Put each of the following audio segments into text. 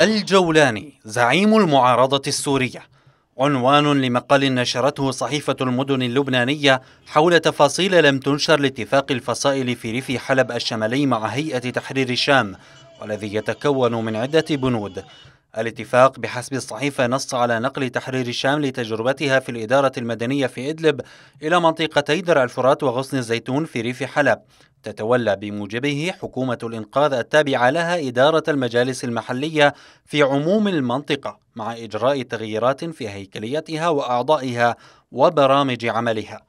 الجولاني زعيم المعارضة السورية عنوان لمقال نشرته صحيفة المدن اللبنانية حول تفاصيل لم تنشر لاتفاق الفصائل في ريف حلب الشمالي مع هيئة تحرير الشام والذي يتكون من عدة بنود الاتفاق بحسب الصحيفة نص على نقل تحرير الشام لتجربتها في الإدارة المدنية في إدلب إلى منطقتي درع الفرات وغصن الزيتون في ريف حلب تتولى بموجبه حكومة الإنقاذ التابعة لها إدارة المجالس المحلية في عموم المنطقة مع إجراء تغييرات في هيكليتها وأعضائها وبرامج عملها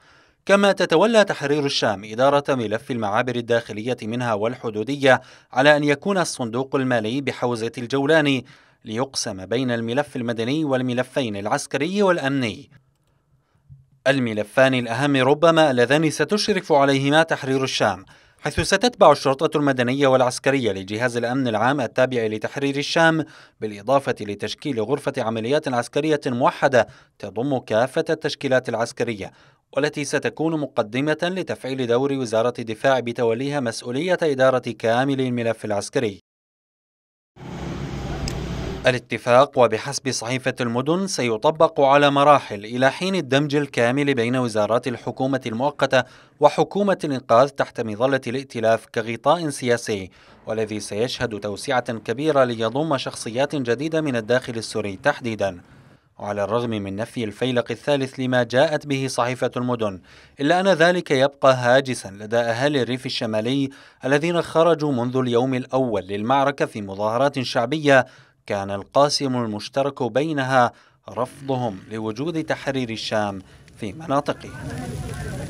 كما تتولى تحرير الشام إدارة ملف المعابر الداخلية منها والحدودية على أن يكون الصندوق المالي بحوزة الجولاني ليقسم بين الملف المدني والملفين العسكري والأمني الملفان الأهم ربما اللذان ستشرف عليهما تحرير الشام حيث ستتبع الشرطة المدنية والعسكرية لجهاز الأمن العام التابع لتحرير الشام بالإضافة لتشكيل غرفة عمليات عسكرية موحدة تضم كافة التشكيلات العسكرية والتي ستكون مقدمة لتفعيل دور وزارة الدفاع بتوليها مسؤولية إدارة كامل الملف العسكري الاتفاق وبحسب صحيفة المدن سيطبق على مراحل إلى حين الدمج الكامل بين وزارات الحكومة المؤقتة وحكومة الإنقاذ تحت مظلة الائتلاف كغطاء سياسي والذي سيشهد توسعة كبيرة ليضم شخصيات جديدة من الداخل السوري تحديداً وعلى الرغم من نفي الفيلق الثالث لما جاءت به صحيفة المدن إلا أن ذلك يبقى هاجسا لدى أهالي الريف الشمالي الذين خرجوا منذ اليوم الأول للمعركة في مظاهرات شعبية كان القاسم المشترك بينها رفضهم لوجود تحرير الشام في مناطقها